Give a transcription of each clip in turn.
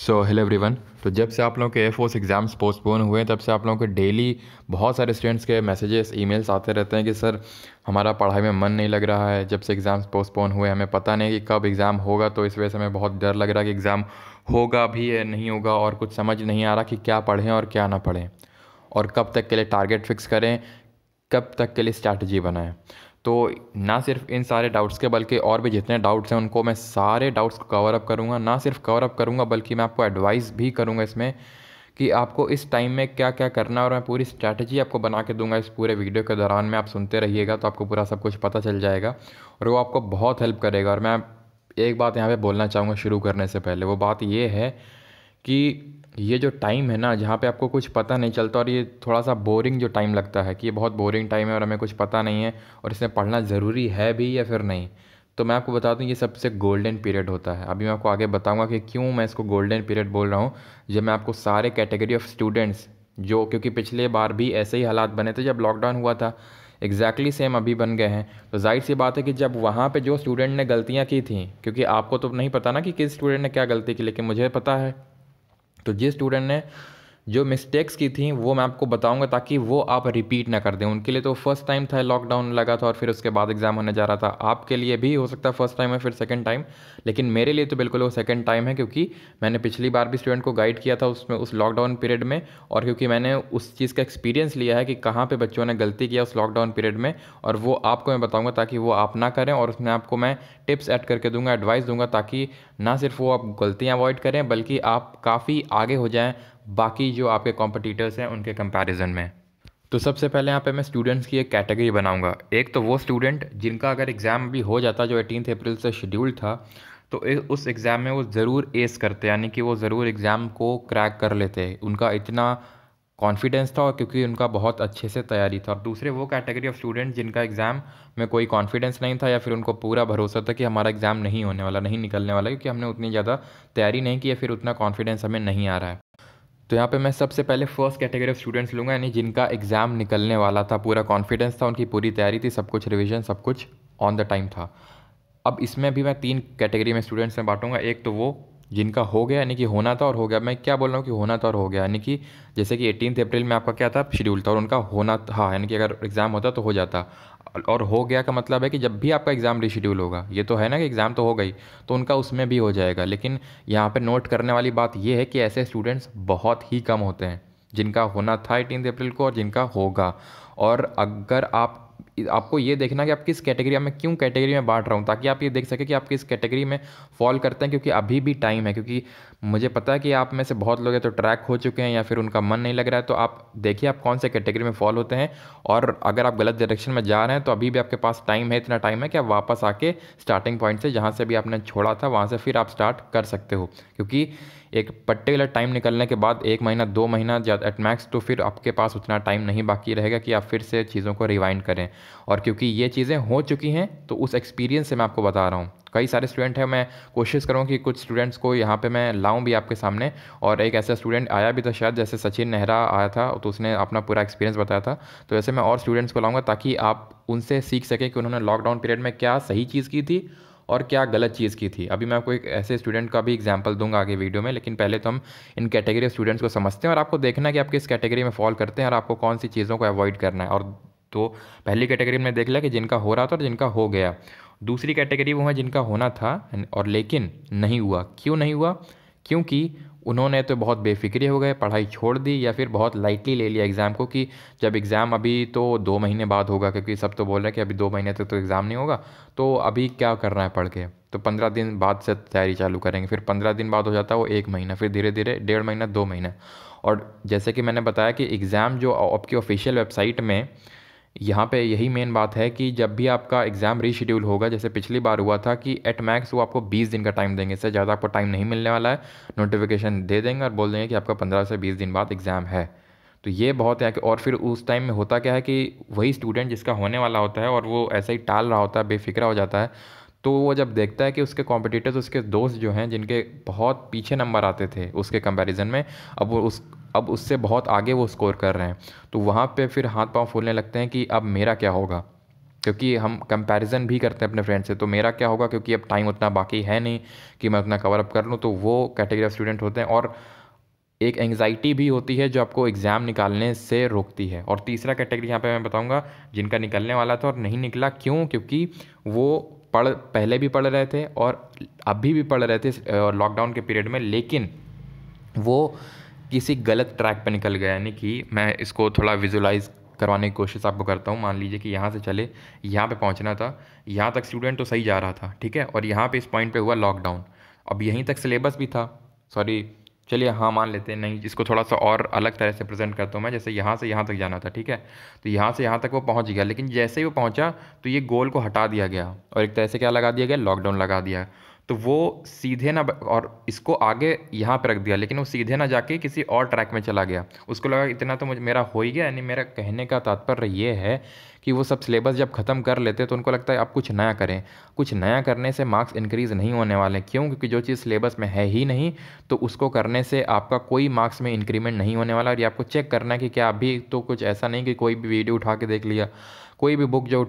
so hello everyone तो जब से आप लोगों के एफ फोर्स एग्ज़ाम्स पोस्टपोन हुए तब से आप लोगों के डेली बहुत सारे स्टूडेंट्स के मैसेजेस ईमेल्स आते रहते हैं कि सर हमारा पढ़ाई में मन नहीं लग रहा है जब से एग्ज़ाम्स पोस्टपोन हुए हमें पता नहीं कि कब एग्ज़ाम होगा तो इस वजह से हमें बहुत डर लग रहा है कि एग्ज़ाम होगा भी या नहीं होगा और कुछ समझ नहीं आ रहा कि क्या पढ़ें और क्या ना पढ़ें और कब तक के लिए टारगेट फिक्स करें कब तक के लिए स्ट्रैटी बनाएं तो ना सिर्फ इन सारे डाउट्स के बल्कि और भी जितने डाउट्स हैं उनको मैं सारे डाउट्स को कवर अप करूँगा ना सिर्फ कवर अप करूँगा बल्कि मैं आपको एडवाइस भी करूँगा इसमें कि आपको इस टाइम में क्या क्या करना है और मैं पूरी स्ट्रैटेजी आपको बना के दूंगा इस पूरे वीडियो के दौरान में आप सुनते रहिएगा तो आपको पूरा सब कुछ पता चल जाएगा और वो आपको बहुत हेल्प करेगा और मैं एक बात यहाँ पे बोलना चाहूँगा शुरू करने से पहले वो बात ये है कि ये जो टाइम है ना जहाँ पे आपको कुछ पता नहीं चलता और ये थोड़ा सा बोरिंग जो टाइम लगता है कि ये बहुत बोरिंग टाइम है और हमें कुछ पता नहीं है और इसमें पढ़ना ज़रूरी है भी या फिर नहीं तो मैं आपको बता दूँ ये सबसे गोल्डन पीरियड होता है अभी मैं आपको आगे बताऊँगा कि क्यों मैं इसको गोल्डन पीरियड बोल रहा हूँ जब मैं आपको सारे कैटेगरी ऑफ स्टूडेंट्स जो क्योंकि पिछले बार भी ऐसे ही हालात बने थे जब लॉकडाउन हुआ था एग्जैक्टली exactly सेम अभी बन गए हैं तो जाहिर सी बात है कि जब वहाँ पे जो स्टूडेंट ने गलतियाँ की थी क्योंकि आपको तो नहीं पता ना कि किस स्टूडेंट ने क्या गलती की लेकिन मुझे पता है तो जिस स्टूडेंट ने जो मिस्टेक्स की थी वो मैं आपको बताऊंगा ताकि वो आप रिपीट ना कर दें उनके लिए तो फर्स्ट टाइम था लॉकडाउन लगा था और फिर उसके बाद एग्ज़ाम होने जा रहा था आपके लिए भी हो सकता है फर्स्ट टाइम है फिर सेकेंड टाइम लेकिन मेरे लिए तो बिल्कुल वो सेकेंड टाइम है क्योंकि मैंने पिछली बार भी स्टूडेंट को गाइड किया था उसमें उस लॉकडाउन पीरियड में और क्योंकि मैंने उस चीज़ का एक्सपीरियंस लिया है कि कहाँ पर बच्चों ने गलती किया उस लॉकडाउन पीरियड में और वो आपको मैं बताऊँगा ताकि वो आप ना करें और उसमें आपको मैं टिप्स एड करके दूंगा एडवाइस दूंगा ताकि ना सिर्फ वो आप गलतियाँ अवॉइड करें बल्कि आप काफ़ी आगे हो जाएँ बाकी जो आपके कॉम्पिटिटर्स हैं उनके कंपैरिजन में तो सबसे पहले यहाँ पे मैं स्टूडेंट्स की एक कैटेगरी बनाऊंगा एक तो वो स्टूडेंट जिनका अगर एग्ज़ाम भी हो जाता जो एटीन अप्रैल से शेड्यूल था तो उस एग्ज़ाम में वो ज़रूर एस करते यानी कि वो ज़रूर एग्ज़ाम को क्रैक कर लेते उनका इतना कॉन्फिडेंस था क्योंकि उनका बहुत अच्छे से तैयारी था और दूसरे वो कैटेगरी ऑफ स्टूडेंट जिनका एग्ज़ाम में कोई कॉन्फिडेंस नहीं था या फिर उनको पूरा भरोसा था कि हमारा एग्ज़ाम नहीं होने वाला नहीं निकलने वाला क्योंकि हमने उतनी ज़्यादा तैयारी नहीं की या फिर उतना कॉन्फिडेंस हमें नहीं आ रहा है तो यहाँ पे मैं सबसे पहले फर्स्ट कैटेगरी ऑफ स्टूडेंट्स लूँगा यानी जिनका एग्ज़ाम निकलने वाला था पूरा कॉन्फिडेंस था उनकी पूरी तैयारी थी सब कुछ रिविजन सब कुछ ऑन द टाइम था अब इसमें भी मैं तीन कैटेगरी में स्टूडेंट्स में बांटूंगा एक तो वो जिनका हो गया यानी कि होना था और हो गया मैं क्या बोल रहा हूँ कि होना था और हो गया यानी कि जैसे कि एटीन अप्रैल में आपका क्या था शेड्यूल था और उनका होना था यानी कि अगर एग्ज़ाम होता तो हो जाता और हो गया का मतलब है कि जब भी आपका एग्ज़ाम रिशेड्यूल होगा ये तो है ना कि एग्ज़ाम तो हो गई तो उनका उसमें भी हो जाएगा लेकिन यहाँ पे नोट करने वाली बात ये है कि ऐसे स्टूडेंट्स बहुत ही कम होते हैं जिनका होना था एटीन अप्रैल को और जिनका होगा और अगर आप आपको ये देखना कि आप किस कैटेगरी में क्यों कैटेगरी में बांट रहा हूँ ताकि आप ये देख सकें कि आप किस कैटेगरी में फॉल करते हैं क्योंकि अभी भी टाइम है क्योंकि मुझे पता है कि आप में से बहुत लोग हैं तो ट्रैक हो चुके हैं या फिर उनका मन नहीं लग रहा है तो आप देखिए आप कौन से कैटेगरी में फॉल होते हैं और अगर आप गलत डायरेक्शन में जा रहे हैं तो अभी भी आपके पास टाइम है इतना टाइम है कि आप वापस आके स्टार्टिंग पॉइंट से जहाँ से भी आपने छोड़ा था वहाँ से फिर आप स्टार्ट कर सकते हो क्योंकि एक पर्टिकुलर टाइम निकलने के बाद एक महीना दो महीना या मैक्स तो फिर आपके पास उतना टाइम नहीं बाकी रहेगा कि आप फिर से चीज़ों को रिवाइंड करें और क्योंकि ये चीज़ें हो चुकी हैं तो उस एक्सपीरियंस से मैं आपको बता रहा हूँ कई सारे स्टूडेंट हैं मैं कोशिश करूँ कि कुछ स्टूडेंट्स को यहाँ पे मैं लाऊं भी आपके सामने और एक ऐसा स्टूडेंट आया भी था शायद जैसे सचिन नेहरा आया था तो उसने अपना पूरा एक्सपीरियंस बताया था तो वैसे मैं और स्टूडेंट्स को लाऊंगा ताकि आप उनसे सीख सकें कि उन्होंने लॉकडाउन पीरियड में क्या सही चीज़ की थी और क्या गलत चीज़ की थी अभी मैं आपको एक ऐसे स्टूडेंट का भी एग्जाम्पल दूंगा आगे वीडियो में लेकिन पहले तो हम इन कैटेगरी ऑफ स्टूडेंट्स को समझते हैं और आपको देखना है कि आप किस कैटेगरी में फॉल करते हैं और आपको कौन सी चीज़ों को अवॉइड करना है और तो पहली कैटेगरी में देख लिया कि जिनका हो रहा था और जिनका हो गया दूसरी कैटेगरी वो है जिनका होना था और लेकिन नहीं हुआ क्यों नहीं हुआ क्योंकि उन्होंने तो बहुत बेफिक्री हो गए पढ़ाई छोड़ दी या फिर बहुत लाइटली ले लिया एग्ज़ाम को कि जब एग्ज़ाम अभी तो दो महीने बाद होगा क्योंकि सब तो बोल रहे हैं कि अभी दो महीने तक तो एग्ज़ाम नहीं होगा तो अभी क्या करना है पढ़ के तो पंद्रह दिन बाद से तैयारी चालू करेंगे फिर पंद्रह दिन बाद हो जाता है वो एक महीना फिर धीरे धीरे डेढ़ महीना दो महीना और जैसे कि मैंने बताया कि एग्ज़ाम जो आपकी ऑफिशियल वेबसाइट में यहाँ पे यही मेन बात है कि जब भी आपका एग्ज़ाम रीशेड्यूल होगा जैसे पिछली बार हुआ था कि एट मैक्स वो आपको 20 दिन का टाइम देंगे इससे ज़्यादा आपको टाइम नहीं मिलने वाला है नोटिफिकेशन दे देंगे और बोल देंगे कि आपका 15 से 20 दिन बाद एग्ज़ाम है तो ये बहुत है कि और फिर उस टाइम में होता क्या है कि वही स्टूडेंट जिसका होने वाला होता है और वो ऐसे ही टाल रहा होता है बेफिक्रा हो जाता है तो वो जब देखता है कि उसके कॉम्पिटिटर्स उसके दोस्त जो हैं जिनके बहुत पीछे नंबर आते थे उसके कंपेरिज़न में अब वो उस अब उससे बहुत आगे वो स्कोर कर रहे हैं तो वहाँ पे फिर हाथ पांव फूलने लगते हैं कि अब मेरा क्या होगा क्योंकि हम कंपैरिजन भी करते हैं अपने फ्रेंड से तो मेरा क्या होगा क्योंकि अब टाइम उतना बाकी है नहीं कि मैं उतना कवर अप कर लूँ तो वो कैटेगरी ऑफ स्टूडेंट होते हैं और एक एंगजाइटी भी होती है जो आपको एग्ज़ाम निकालने से रोकती है और तीसरा कैटेगरी यहाँ पे मैं बताऊँगा जिनका निकलने वाला था और नहीं निकला क्यों क्योंकि वो पढ़ पहले भी पढ़ रहे थे और अभी भी पढ़ रहे थे लॉकडाउन के पीरियड में लेकिन वो किसी गलत ट्रैक पर निकल गया यानी कि मैं इसको थोड़ा विजुलाइज करवाने की कोशिश आपको करता हूँ मान लीजिए कि यहाँ से चले यहाँ पे पहुँचना था यहाँ तक स्टूडेंट तो सही जा रहा था ठीक है और यहाँ पे इस पॉइंट पे हुआ लॉकडाउन अब यहीं तक सिलेबस भी था सॉरी चलिए हाँ मान लेते हैं नहीं इसको थोड़ा सा और अलग तरह से प्रेजेंट करता हूँ मैं जैसे यहाँ से यहाँ तक जाना था ठीक है तो यहाँ से यहाँ तक वो पहुँच गया लेकिन जैसे ही वो पहुँचा तो ये गोल को हटा दिया गया और एक तरह से क्या लगा दिया गया लॉकडाउन लगा दिया तो वो सीधे ना और इसको आगे यहाँ पर रख दिया लेकिन वो सीधे ना जाके किसी और ट्रैक में चला गया उसको लगा इतना तो मुझे मेरा हो ही गया यानी मेरा कहने का तात्पर्य ये है कि वो सब सिलेबस जब ख़त्म कर लेते तो उनको लगता है आप कुछ नया करें कुछ नया करने से मार्क्स इंक्रीज़ नहीं होने वाले क्यों क्योंकि जो चीज़ सिलेबस में है ही नहीं तो उसको करने से आपका कोई मार्क्स में इंक्रीमेंट नहीं होने वाला और ये आपको चेक करना है कि क्या अभी तो कुछ ऐसा नहीं कि कोई भी वीडियो उठा के देख लिया कोई भी बुक जो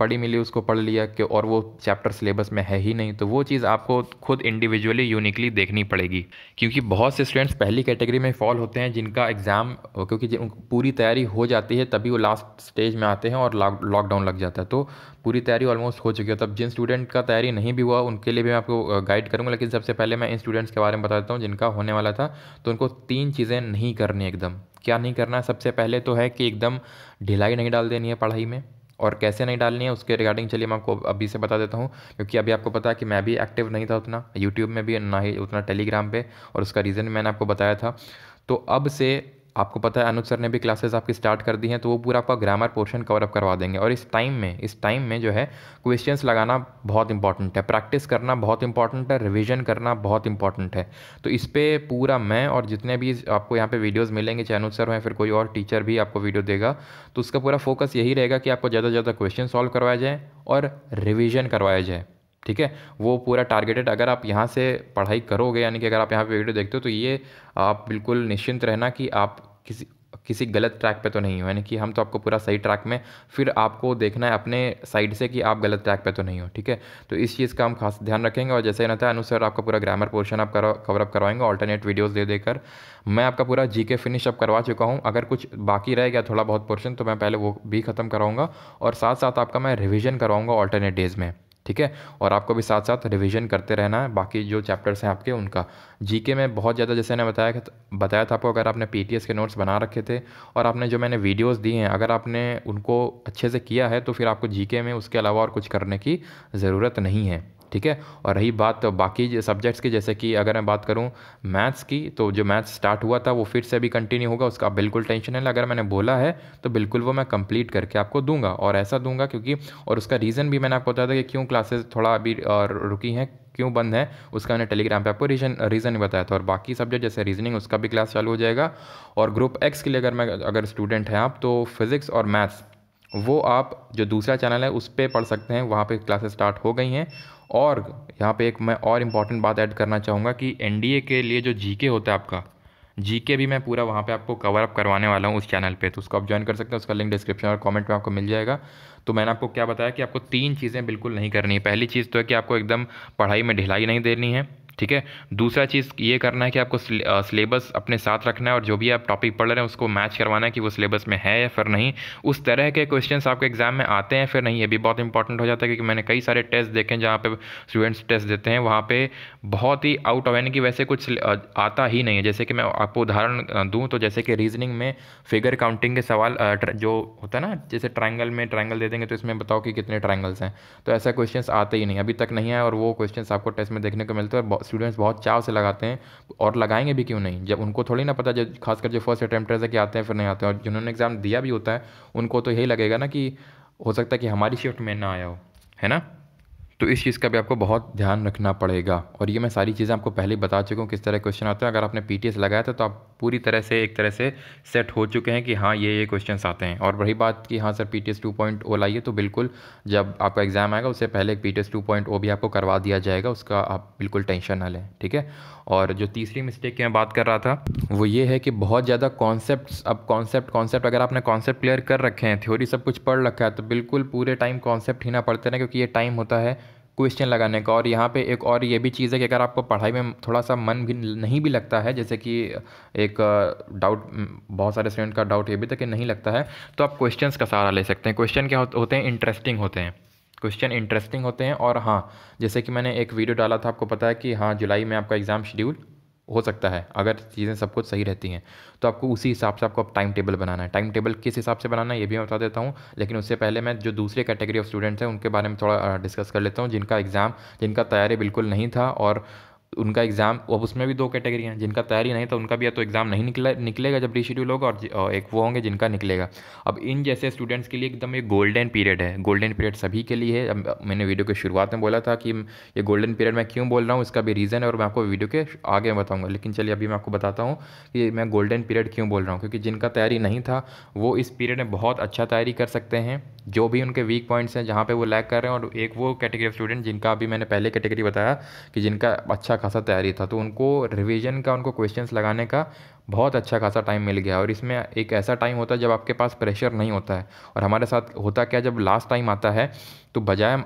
पढ़ी मिली उसको पढ़ लिया कि और वो चैप्टर सिलेबस में है ही नहीं तो वो चीज़ आपको खुद इंडिविजुअली यूनिकली देखनी पड़ेगी क्योंकि बहुत से स्टूडेंट्स पहली कैटेगरी में फॉल होते हैं जिनका एग्ज़ाम क्योंकि पूरी तैयारी हो जाती है तभी वो लास्ट स्टेज में आते हैं और लॉकडाउन लग जाता है तो पूरी तैयारी ऑलमोस्ट हो चुकी है तब जिन स्टूडेंट का तैयारी नहीं भी हुआ उनके लिए भी मैं आपको गाइड करूँगा लेकिन सबसे पहले मैं इन स्टूडेंट्स के बारे में बता देता हूँ जिनका होने वाला था तो उनको तीन चीज़ें नहीं करनी एकदम क्या नहीं करना है सबसे पहले तो है कि एकदम ढिलाई नहीं डाल देनी है पढ़ाई में और कैसे नहीं डालनी है उसके रिगार्डिंग चलिए मैं आपको अभी से बता देता हूँ क्योंकि अभी आपको पता है कि मैं भी एक्टिव नहीं था उतना यूट्यूब में भी ना ही उतना टेलीग्राम पे और उसका रीज़न मैंने आपको बताया था तो अब से आपको पता है अनुज सर ने भी क्लासेस आपकी स्टार्ट कर दी हैं तो वो पूरा आपका ग्रामर पोर्शन कवर अप करवा देंगे और इस टाइम में इस टाइम में जो है क्वेश्चंस लगाना बहुत इंपॉर्टेंट है प्रैक्टिस करना बहुत इंपॉर्टेंट है रिविजन करना बहुत इंपॉर्टेंट है तो इस पर पूरा मैं और जितने भी आपको यहाँ पर वीडियोज़ मिलेंगे चाहे अनुज सर हो या फिर कोई और टीचर भी आपको वीडियो देगा तो उसका पूरा फोकस यही रहेगा कि आपको ज़्यादा से ज़्यादा क्वेश्चन सॉल्व करवाया जाए और रिविजन करवाया जाए ठीक है वो पूरा टारगेटेड अगर आप यहाँ से पढ़ाई करोगे यानी कि अगर आप यहाँ पे वीडियो देखते हो तो ये आप बिल्कुल निश्चिंत रहना कि आप किसी किसी गलत ट्रैक पे तो नहीं हो यानी कि हम तो आपको पूरा सही ट्रैक में फिर आपको देखना है अपने साइड से कि आप गलत ट्रैक पे तो नहीं हो ठीक है तो इस चीज़ का हम खास ध्यान रखेंगे और जैसे है अनुसार आपका पूरा ग्रामर पोर्शन आप कवर अप करवाएंगे ऑल्टरनेट वीडियोस दे देकर मैं आपका पूरा जी के फिनिश अप करवा चुका हूँ अगर कुछ बाकी रह गया थोड़ा बहुत पोर्शन तो मैं पहले वो भी ख़त्म कराऊँगा और साथ साथ आपका मैं रिविज़न कराऊँगा ऑल्टरनेट डेज़ में ठीक है और आपको भी साथ साथ रिवीजन करते रहना है बाकी जो चैप्टर्स हैं आपके उनका जीके में बहुत ज़्यादा जैसे मैंने बताया बताया था आपको अगर आपने पीटीएस के नोट्स बना रखे थे और आपने जो मैंने वीडियोस दी हैं अगर आपने उनको अच्छे से किया है तो फिर आपको जीके में उसके अलावा और कुछ करने की ज़रूरत नहीं है ठीक है और रही बात बाकी सब्जेक्ट्स की जैसे कि अगर मैं बात करूँ मैथ्स की तो जो मैथ्स स्टार्ट हुआ था वो फिर से भी कंटिन्यू होगा उसका बिल्कुल टेंशन है अगर मैंने बोला है तो बिल्कुल वो मैं कंप्लीट करके आपको दूंगा और ऐसा दूंगा क्योंकि और उसका रीज़न भी मैंने आपको बताया था कि क्यों क्लासेस थोड़ा अभी रुकी हैं क्यों बंद है उसका मैंने टेलीग्राम पे आपको रीजन रीज़न बताया था और बाकी सब्जेक्ट जैसे रीजनिंग उसका भी क्लास चालू हो जाएगा और ग्रुप एक्स के लिए अगर मैं अगर स्टूडेंट हैं आप तो फिज़िक्स और मैथ्स वो आप जो दूसरा चैनल है उस पर पढ़ सकते हैं वहाँ पे क्लासेस स्टार्ट हो गई हैं और यहाँ पे एक मैं और इम्पॉर्टेंट बात ऐड करना चाहूँगा कि एन के लिए जो जी होता है आपका जी भी मैं पूरा वहाँ पर आपको कवर अप करवाने वाला हूँ उस चैनल पर तो उसको आप ज्वाइन कर सकते हैं उसका लिंक डिस्क्रिप्शन और कॉमेंट में आपको मिल जाएगा तो मैंने आपको क्या बताया कि आपको तीन चीज़ें बिल्कुल नहीं करनी है पहली चीज़ तो है कि आपको एकदम पढ़ाई में ढिलाई नहीं देनी है ठीक है दूसरा चीज़ ये करना है कि आपको सिलेबस अपने साथ रखना है और जो भी आप टॉपिक पढ़ रहे हैं उसको मैच करवाना है कि वो सिलेबस में है या फिर नहीं उस तरह के क्वेश्चंस आपके एग्जाम में आते हैं फिर नहीं ये भी बहुत इंपॉर्टेंट हो जाता है क्योंकि मैंने कई सारे टेस्ट देखे हैं जहाँ पे स्टूडेंट्स टेस्ट देते हैं वहाँ पर बहुत ही आउट ऑफ यानी कि वैसे कुछ आता ही नहीं है जैसे कि मैं आपको उदाहरण दूँ तो जैसे कि रीजनिंग में फिगर काउंटिंग के सवाल जो होता है ना जैसे ट्राइंगल में ट्राइंगल दे देंगे तो इसमें बताओ कि कितने ट्राइंगल्स हैं तो ऐसा क्वेश्चन आते ही नहीं अभी तक नहीं है और वो क्वेश्चन आपको टेस्ट में देखने को मिलते हैं और स्टूडेंट्स बहुत चाव से लगाते हैं और लगाएंगे भी क्यों नहीं जब उनको थोड़ी ना पता जब खासकर जो फर्स्ट अटैम्प्टर्स है कि आते हैं फिर नहीं आते हैं और जिन्होंने एग्ज़ाम दिया भी होता है उनको तो यही लगेगा ना कि हो सकता है कि हमारी शिफ्ट में ना आया हो है ना तो इस चीज़ का भी आपको बहुत ध्यान रखना पड़ेगा और ये मैं सारी चीज़ें आपको पहले बता चुका हूँ किस तरह क्वेश्चन आते हैं अगर आपने पी लगाया था तो आप पूरी तरह से एक तरह से सेट हो चुके हैं कि हाँ ये ये क्वेश्चन आते हैं और वही बात कि हाँ sir P T S two point O लाइए तो बिल्कुल जब आपका एग्ज़ाम आएगा उससे पहले P T S two point O भी आपको करवा दिया जाएगा उसका आप बिल्कुल टेंशन ना लें ठीक है और जो तीसरी मिस्टेक की मैं बात कर रहा था वो ये है कि बहुत ज़्यादा कॉन्सेप्ट अब कॉन्सेप्ट कॉन्सेप्ट अगर आपने कॉन्सेप्ट क्लियर कर रखे हैं थ्योरी सब कुछ पढ़ रखा है तो बिल्कुल पूरे टाइम कॉन्सेप्ट ही ना पढ़ते रहें क्योंकि ये टाइम होता है क्वेश्चन लगाने का और यहाँ पे एक और ये भी चीज़ है कि अगर आपको पढ़ाई में थोड़ा सा मन भी नहीं भी लगता है जैसे कि एक डाउट बहुत सारे स्टूडेंट का डाउट ये भी था कि नहीं लगता है तो आप क्वेश्चंस का सहारा ले सकते हैं क्वेश्चन क्या होते हैं इंटरेस्टिंग होते हैं क्वेश्चन इंटरेस्टिंग होते हैं और हाँ जैसे कि मैंने एक वीडियो डाला था आपको पता है कि हाँ जुलाई में आपका एग्ज़ाम शेड्यूल हो सकता है अगर चीज़ें सब कुछ सही रहती हैं तो आपको उसी हिसाब से आपको टाइम टेबल बनाना है टाइम टेबल किस हिसाब से बनाना है ये भी मैं बता देता हूँ लेकिन उससे पहले मैं जो दूसरे कैटेगरी ऑफ स्टूडेंट्स हैं उनके बारे में थोड़ा डिस्कस कर लेता हूँ जिनका एग्ज़ाम जिनका तैयारी बिल्कुल नहीं था और उनका एग्ज़ाम अब उसमें भी दो कैटेगरी हैं जिनका तैयारी नहीं था उनका भी या तो एग्ज़ाम नहीं निकला निकलेगा जब रीशेड्यूल होगा और एक वो होंगे जिनका निकलेगा अब इन जैसे स्टूडेंट्स के लिए एकदम ये गोल्डन पीरियड है गोल्डन पीरियड सभी के लिए है अब मैंने वीडियो के शुरुआत में बोला था कि ये गोल्डन पीरियड मैं क्यों बोल रहा हूँ इसका भी रीज़न है और मैं आपको वीडियो के आगे बताऊँगा लेकिन चलिए अभी मैं आपको बताता हूँ कि मैं गोल्डन पीरियड क्यों बोल रहा हूँ क्योंकि जिनका तैयारी नहीं था वो इस पीरियड में बहुत अच्छा तैयारी कर सकते हैं जो भी उनके वीक पॉइंट्स हैं जहाँ पर वो लैक कर रहे हैं और एक वो कैटेगरी ऑफ स्टूडेंट जिनका अभी मैंने पहले कैटेगरी बताया कि जिनका अच्छा खासा तैयारी था तो उनको रिवीजन का उनको क्वेश्चंस लगाने का बहुत अच्छा खासा टाइम मिल गया और इसमें एक ऐसा टाइम होता है जब आपके पास प्रेशर नहीं होता है और हमारे साथ होता क्या जब लास्ट टाइम आता है तो बजाय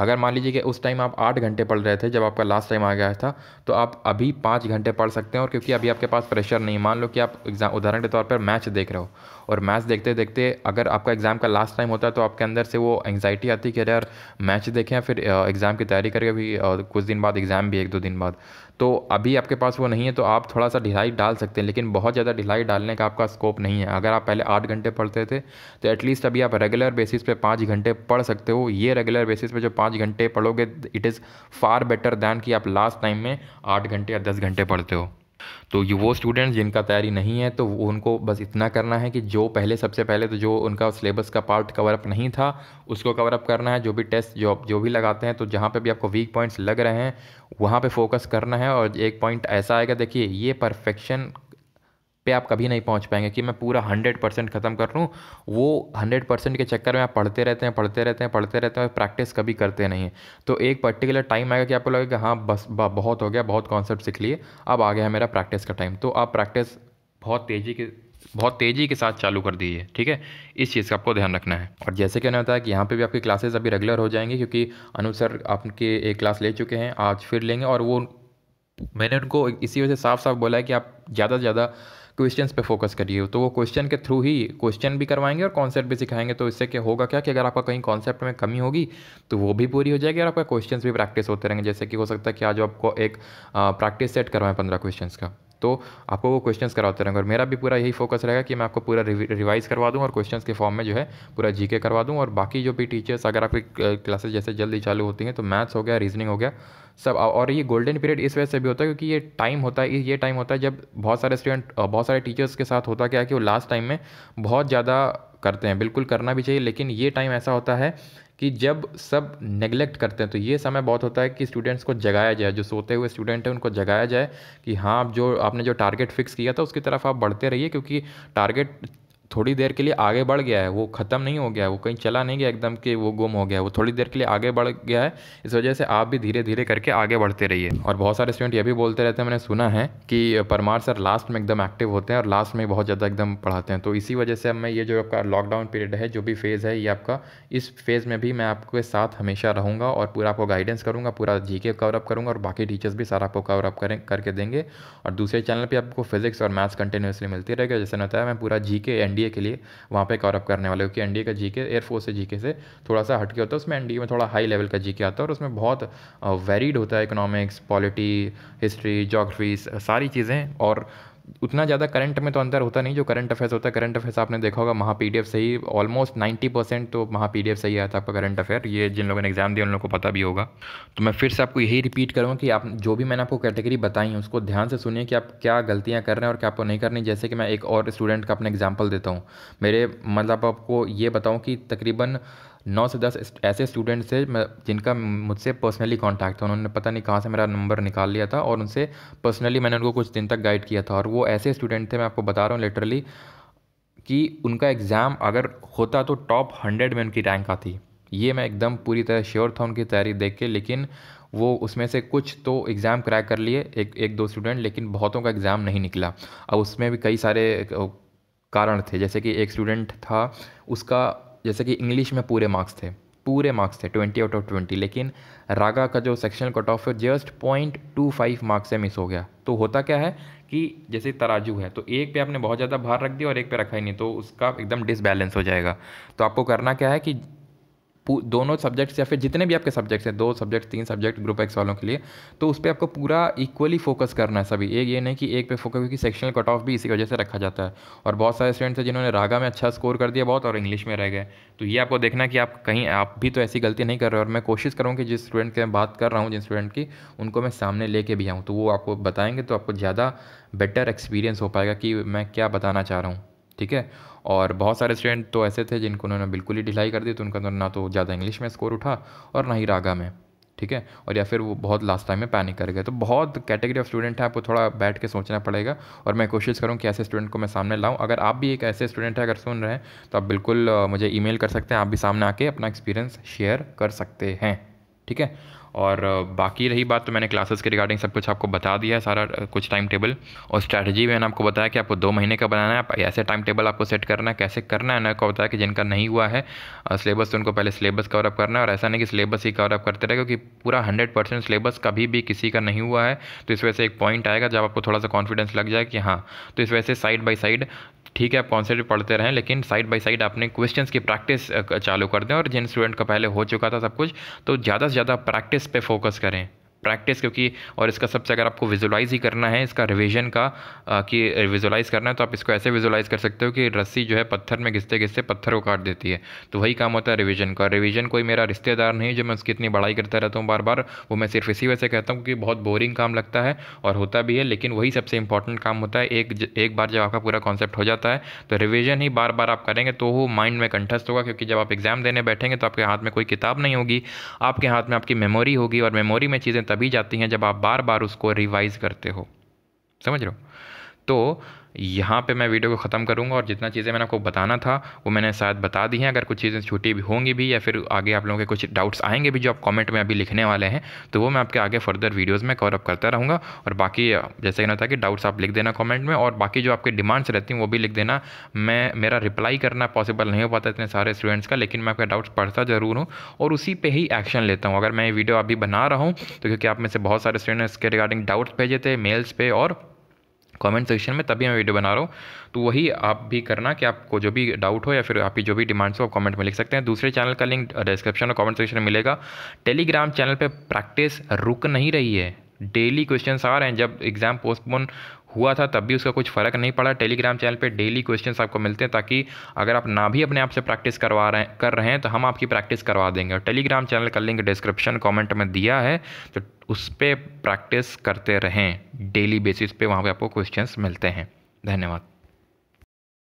अगर मान लीजिए कि उस टाइम आप आठ घंटे पढ़ रहे थे जब आपका लास्ट टाइम आ गया था तो आप अभी पाँच घंटे पढ़ सकते हैं और क्योंकि अभी आपके पास प्रेशर नहीं मान लो कि आप एग्जाम उदाहरण के तौर पर मैच देख रहे हो और मैच देखते देखते अगर आपका एग्ज़ाम का लास्ट टाइम होता है तो आपके अंदर से वो एंगजाइटी आती है कि अरे यार मैच देखें फिर एग्ज़ाम की तैयारी करके अभी कुछ दिन बाद एग्ज़ाम भी एक दो दिन बाद तो अभी आपके पास वो नहीं है तो आप थोड़ा सा ढिलाई डाल सकते हैं लेकिन बहुत ज़्यादा ढिलाई डालने का आपका स्कोप नहीं है अगर आप पहले आठ घंटे पढ़ते थे तो एटलीस्ट अभी आप रेगुलर बेसिस पे पाँच घंटे पढ़ सकते हो ये रेगुलर बेसिस पे जो पाँच घंटे पढ़ोगे it is far better than कि आप लास्ट टाइम में आठ घंटे या दस घंटे पढ़ते हो तो ये वो स्टूडेंट्स जिनका तैयारी नहीं है तो उनको बस इतना करना है कि जो पहले सबसे पहले तो जो उनका सिलेबस का पार्ट कवरअप नहीं था उसको कवरअप करना है जो भी टेस्ट जो जो भी लगाते हैं तो जहाँ पे भी आपको वीक पॉइंट्स लग रहे हैं वहाँ पे फोकस करना है और एक पॉइंट ऐसा आएगा देखिए ये परफेक्शन पे आप कभी नहीं पहुंच पाएंगे कि मैं पूरा हंड्रेड परसेंट ख़त्म कर लूँ वो हंड्रेड परसेंट के चक्कर में आप पढ़ते रहते हैं पढ़ते रहते हैं पढ़ते रहते हैं और प्रैक्टिस कभी करते नहीं तो एक पर्टिकुलर टाइम आएगा कि आपको लगेगा हाँ बस बहुत हो गया बहुत कॉन्सेप्ट सीख लिए अब आ गया है मेरा प्रैक्टिस का टाइम तो आप प्रैक्टिस बहुत तेज़ी के बहुत तेज़ी के साथ चालू कर दीजिए ठीक है इस चीज़ का आपको ध्यान रखना है और जैसे कि उन्होंने बताया कि यहाँ पे भी आपकी क्लासेस अभी रेगुलर हो जाएंगी क्योंकि अनुसर आपके एक क्लास ले चुके हैं आज फिर लेंगे और वो मैंने उनको इसी वजह से साफ साफ बोला है कि आप ज़्यादा से ज़्यादा क्वेश्चन पे फोकस करिए तो वो क्वेश्चन के थ्रू ही क्वेश्चन भी करवाएंगे और कॉन्सेप्ट भी सिखाएंगे तो इससे क्या होगा क्या कि अगर आपका कहीं कॉन्सेप्ट में कमी होगी तो वो भी पूरी हो जाएगी और आपका क्वेश्चन भी प्रैक्टिस होते रहेंगे जैसे कि हो सकता है कि आज आपको एक प्रैक्टिस सेट करवाएं पंद्रह क्वेश्चन का तो आपको वो क्वेश्चंस कराते रहेंगे और मेरा भी पूरा यही फोकस रहेगा कि मैं आपको पूरा रिवाइज करवा दूँ और क्वेश्चंस के फॉर्म में जो है पूरा जीके करवा दूँ और बाकी जो भी टीचर्स अगर आपकी क्लासेस जैसे जल्दी चालू होती हैं तो मैथ्स हो गया रीजनिंग हो गया सब और ये गोल्डन पीरियड इस वजह से भी होता है क्योंकि ये टाइम होता है ये टाइम होता है जब बहुत सारे स्टूडेंट बहुत सारे टीचर्स के साथ होता क्या है कि वो लास्ट टाइम में बहुत ज़्यादा करते हैं बिल्कुल करना भी चाहिए लेकिन ये टाइम ऐसा होता है कि जब सब नेग्लेक्ट करते हैं तो ये समय बहुत होता है कि स्टूडेंट्स को जगाया जाए जो सोते हुए स्टूडेंट हैं उनको जगाया जाए कि हाँ आप जो आपने जो टारगेट फिक्स किया था उसकी तरफ आप बढ़ते रहिए क्योंकि टारगेट थोड़ी देर के लिए आगे बढ़ गया है वो ख़त्म नहीं हो गया है वो कहीं चला नहीं गया एकदम कि वो गुम हो गया वो थोड़ी देर के लिए आगे बढ़ गया है इस वजह से आप भी धीरे धीरे करके आगे बढ़ते रहिए और बहुत सारे स्टूडेंट ये भी बोलते रहते हैं मैंने सुना है कि परमार सर लास्ट में एकदम एक्टिव होते हैं और लास्ट में बहुत ज़्यादा एकदम पढ़ाते हैं तो इसी वजह से अब मैं ये जो आपका लॉकडाउन पीरियड है जो भी फेज़ है ये आपका इस फेज़ में भी मैं आपके साथ हमेशा रहूँगा और पूरा आपको गाइडेंस करूँगा पूरा जी के कवरअप करूँगा और बाकी टीचर्स भी सारा आपको कवरअप करें करके देंगे और दूसरे चैनल पर आपको फिजिक्स और मैथ्स कंटिन्यूसली मिलती रहेगी जैसे बताया मैं पूरा जी के एंड एनडीए के लिए वहाँ पे कवरअप करने वाले क्योंकि एनडीए का जीके एयरफोर्स से जीके से थोड़ा सा हटके होता है उसमें एनडीए में थोड़ा हाई लेवल का जीके आता है और उसमें बहुत वेरीड uh, होता है इकोनॉमिक्स पॉलिटी हिस्ट्री जोग्राफी सारी चीज़ें और उतना ज़्यादा करंट में तो अंतर होता नहीं जो करंट अफेयर्स होता है करंट अफेयर्स आपने देखा होगा महा पी से ही ऑलमोस्ट नाइन्टी परसेंट तो महा पी से ही आया था आपका करंट अफेयर ये जिन लोगों ने एग्जाम दिया उन लोगों को पता भी होगा तो मैं फिर से आपको यही रिपीट करूँ कि आप जो भी मैंने आपको कैटेगरी बताई है उसको ध्यान से सुनिए कि आप क्या गलतियाँ कर रहे हैं और क्या आपको नहीं करनी जैसे कि मैं एक और स्टूडेंट का अपना एग्जाम्पल देता हूँ मेरे मतलब आपको ये बताऊँ कि तकरीबन नौ से दस ऐसे स्टूडेंट्स थे जिनका मुझसे पर्सनली कांटेक्ट था उन्होंने पता नहीं कहाँ से मेरा नंबर निकाल लिया था और उनसे पर्सनली मैंने उनको कुछ दिन तक गाइड किया था और वो ऐसे स्टूडेंट थे मैं आपको बता रहा हूँ लिटरली कि उनका एग्ज़ाम अगर होता तो टॉप हंड्रेड में उनकी रैंक आती ये मैं एकदम पूरी तरह श्योर था उनकी तैयारी देख के लेकिन वो उसमें से कुछ तो एग्ज़ाम क्रैक कर लिए एक एक दो स्टूडेंट लेकिन बहुतों का एग्ज़ाम नहीं निकला अब उसमें भी कई सारे कारण थे जैसे कि एक स्टूडेंट था उसका जैसे कि इंग्लिश में पूरे मार्क्स थे पूरे मार्क्स थे ट्वेंटी आउट ऑफ ट्वेंटी लेकिन रागा का जो सेक्शनल कट ऑफ है just point two five marks से मिस हो गया तो होता क्या है कि जैसे तराजू है तो एक पे आपने बहुत ज़्यादा भार रख दिया और एक पे रखा ही नहीं तो उसका एकदम डिसबैलेंस हो जाएगा तो आपको करना क्या है कि दोनों सब्जेक्ट्स या फिर जितने भी आपके सब्जेक्ट्स हैं दो सब्जेक्ट तीन सब्जेक्ट ग्रुप एक्स वालों के लिए तो उस पर आपको पूरा इक्वली फोकस करना है सभी एक ये नहीं कि एक पे फोकस क्योंकि सेक्शनल कट ऑफ भी इसी वजह से रखा जाता है और बहुत सारे स्टूडेंट्स हैं जिन्होंने रागा में अच्छा स्कोर कर दिया बहुत और इंग्लिश में रह गए तो ये आपको देखना कि आप कहीं आप भी तो ऐसी गलती नहीं कर रहे और मैं कोशिश करूँ कि जिस स्टूडेंट के मैं बात कर रहा हूँ जिन स्टूडेंट की उनको मैं सामने लेके भी आऊँ तो वो आपको बताएंगे तो आपको ज़्यादा बेटर एक्सपीरियंस हो पाएगा कि मैं क्या बताना चाह रहा हूँ ठीक है और बहुत सारे स्टूडेंट तो ऐसे थे जिनको उन्होंने बिल्कुल ही ढिलाई कर दी तो उनका तो ना तो ज़्यादा इंग्लिश में स्कोर उठा और ना ही रागा में ठीक है और या फिर वो बहुत लास्ट टाइम में पैनिक कर गए तो बहुत कैटेगरी ऑफ स्टूडेंट है आपको थोड़ा बैठ के सोचना पड़ेगा और मैं कोशिश करूँ कि ऐसे स्टूडेंट को मैं सामने लाऊँ अगर आप भी एक ऐसे स्टूडेंट है अगर सुन रहे हैं तो आप बिल्कुल मुझे ईमेल कर सकते हैं आप भी सामने आके अपना एक्सपीरियंस शेयर कर सकते हैं ठीक है और बाकी रही बात तो मैंने क्लासेस के रिगार्डिंग सब कुछ आपको बता दिया है सारा कुछ टाइम टेबल और स्ट्रैटेजी मैंने आपको बताया कि आपको दो महीने का बनाना है आप ऐसे टाइम टेबल आपको सेट करना है कैसे करना है आपको बताया कि जिनका नहीं हुआ है सिलेबस तो उनको पहले सिलेबस कवर अप करना है और ऐसा नहीं कि सिलेबस ही कवर अप करते रहे क्योंकि पूरा हंड्रेड परसेंट सिलेबस कभी भी किसी का नहीं हुआ है तो इस वजह से एक पॉइंट आएगा जब आपको थोड़ा सा कॉन्फिडेंस लग जाए कि हाँ तो इस वजह से साइड बाई साइड ठीक है आप कॉन्सेप्ट पढ़ते रहें लेकिन साइड बाय साइड आपने क्वेश्चंस की प्रैक्टिस चालू कर दें और जिन स्टूडेंट का पहले हो चुका था सब कुछ तो ज़्यादा से ज़्यादा प्रैक्टिस पे फोकस करें प्रैक्टिस क्योंकि और इसका सबसे अगर आपको विजुलाइज ही करना है इसका रिविजन का आ, कि विजुलाइज करना है तो आप इसको ऐसे विजुलाइज कर सकते हो कि रस्सी जो है पत्थर में घिसते घिसते पत्थर को काट देती है तो वही काम होता है रिविजन का रिविजन कोई मेरा रिश्तेदार नहीं जो मैं उसकी इतनी बढ़ाई करता रहता हूँ बार बार वो मैं सिर्फ इसी वजह से कहता हूँ कि बहुत बोरिंग काम लगता है और होता भी है लेकिन वही सबसे इंपॉर्टेंट काम होता है एक एक बार जब आपका पूरा कॉन्सेप्ट हो जाता है तो रिविजन ही बार बार आप करेंगे तो वो माइंड में कंठस्थ होगा क्योंकि जब आप एग्जाम देने बैठेंगे तो आपके हाथ में कोई किताब नहीं होगी आपके हाथ में आपकी मेमोरी होगी और मेमोरी में चीज़ें तभी जाती हैं जब आप बार बार उसको रिवाइज करते हो समझ रहे हो तो यहाँ पे मैं वीडियो को ख़त्म करूँगा और जितना चीज़ें मैंने आपको बताना था वो मैंने शायद बता दी हैं अगर कुछ चीज़ें छूटी भी होंगी भी या फिर आगे आप लोगों के कुछ डाउट्स आएंगे भी जो आप कमेंट में अभी लिखने वाले हैं तो वो मैं आपके आगे फर्दर वीडियोस में कवर अप करता रहूँगा और बाकी जैसे कहना था कि डाउट्स आप लिख देना कॉमेंट में और बाकी जो आपकी डिमांड्स रहती हैं वो भी लिख देना मैं मेरा रिप्लाई करना पॉसिबल नहीं हो पाता इतने सारे स्टूडेंट्स का लेकिन मैं आपका डाउट्स पढ़ता ज़रूर हूँ और उसी पर ही एक्शन लेता हूँ अगर मैं ये वीडियो अभी बना रहा हूँ तो क्योंकि आप में से बहुत सारे स्टूडेंट्स के रिगार्डिंग डाउट्स भेजे थे मेल्स पर और कमेंट सेक्शन में तभी मैं वीडियो बना रहा हूँ तो वही आप भी करना कि आपको जो भी डाउट हो या फिर आपकी जो भी डिमांड्स हो आप कमेंट में लिख सकते हैं दूसरे चैनल का लिंक डिस्क्रिप्शन uh, और कमेंट सेक्शन में मिलेगा टेलीग्राम चैनल पर प्रैक्टिस रुक नहीं रही है डेली क्वेश्चन आ रहे हैं जब एग्ज़ाम पोस्टपोन हुआ था तब भी उसका कुछ फ़र्क नहीं पड़ा टेलीग्राम चैनल पे डेली क्वेश्चंस आपको मिलते हैं ताकि अगर आप ना भी अपने आप से प्रैक्टिस करवा रहे कर रहे हैं तो हम आपकी प्रैक्टिस करवा देंगे और टेलीग्राम चैनल का लिंक डिस्क्रिप्शन कॉमेंट में दिया है तो उस पर प्रैक्टिस करते रहें डेली बेसिस पे वहाँ पर आपको क्वेश्चन मिलते हैं धन्यवाद